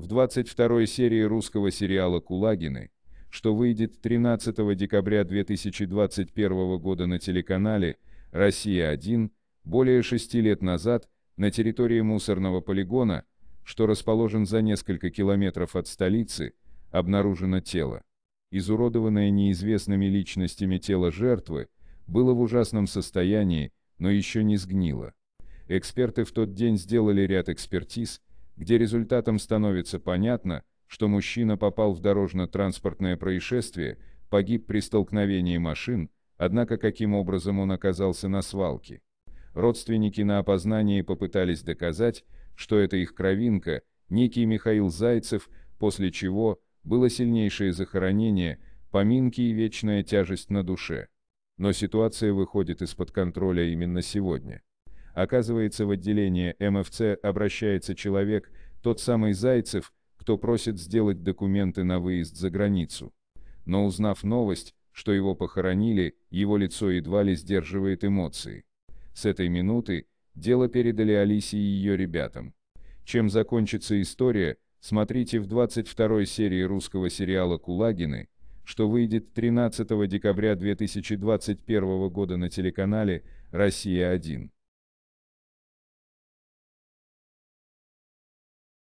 в 22 серии русского сериала «Кулагины», что выйдет 13 декабря 2021 года на телеканале «Россия-1», более шести лет назад, на территории мусорного полигона, что расположен за несколько километров от столицы, обнаружено тело. Изуродованное неизвестными личностями тело жертвы было в ужасном состоянии, но еще не сгнило. Эксперты в тот день сделали ряд экспертиз, где результатом становится понятно, что мужчина попал в дорожно-транспортное происшествие, погиб при столкновении машин, однако каким образом он оказался на свалке. Родственники на опознании попытались доказать, что это их кровинка, некий Михаил Зайцев, после чего было сильнейшее захоронение, поминки и вечная тяжесть на душе. Но ситуация выходит из-под контроля именно сегодня. Оказывается, в отделение МФЦ обращается человек, тот самый Зайцев, кто просит сделать документы на выезд за границу. Но узнав новость, что его похоронили, его лицо едва ли сдерживает эмоции. С этой минуты, дело передали Алисе и ее ребятам. Чем закончится история, смотрите в 22 серии русского сериала «Кулагины», что выйдет 13 декабря 2021 года на телеканале «Россия-1».